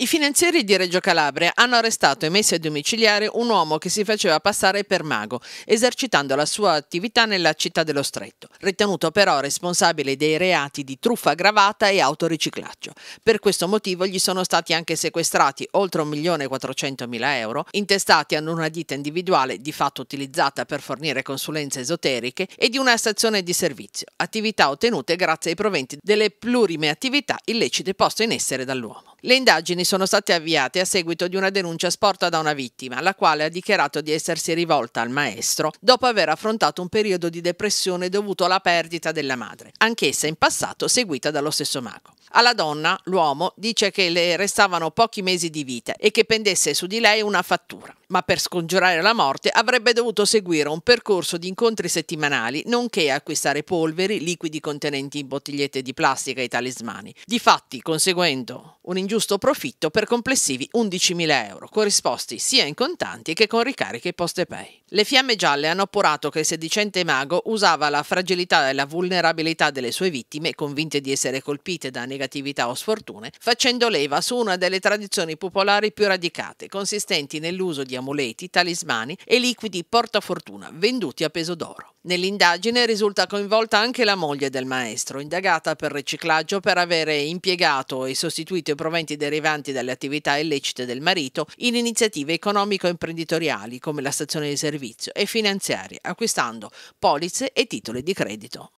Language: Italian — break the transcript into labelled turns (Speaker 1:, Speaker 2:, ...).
Speaker 1: I finanzieri di Reggio Calabria hanno arrestato e messo a domiciliare un uomo che si faceva passare per mago, esercitando la sua attività nella città dello Stretto, ritenuto però responsabile dei reati di truffa aggravata e autoriciclaggio. Per questo motivo gli sono stati anche sequestrati oltre 1.400.000 euro, intestati a una ditta individuale di fatto utilizzata per fornire consulenze esoteriche e di una stazione di servizio, attività ottenute grazie ai proventi delle plurime attività illecite poste in essere dall'uomo. Le indagini sono state avviate a seguito di una denuncia sporta da una vittima, la quale ha dichiarato di essersi rivolta al maestro dopo aver affrontato un periodo di depressione dovuto alla perdita della madre, anch'essa in passato seguita dallo stesso mago. Alla donna, l'uomo, dice che le restavano pochi mesi di vita e che pendesse su di lei una fattura ma per scongiurare la morte avrebbe dovuto seguire un percorso di incontri settimanali, nonché acquistare polveri, liquidi contenenti bottigliette di plastica e talismani. Difatti, conseguendo un ingiusto profitto per complessivi 11.000 euro, corrisposti sia in contanti che con ricariche poste pay. Le fiamme gialle hanno appurato che il sedicente mago usava la fragilità e la vulnerabilità delle sue vittime, convinte di essere colpite da negatività o sfortune, facendo leva su una delle tradizioni popolari più radicate, consistenti nell'uso di amuleti, talismani e liquidi portafortuna, venduti a peso d'oro. Nell'indagine risulta coinvolta anche la moglie del maestro, indagata per riciclaggio per avere impiegato e sostituito i proventi derivanti dalle attività illecite del marito in iniziative economico-imprenditoriali come la stazione di servizio servizio e finanziari acquistando polizze e titoli di credito.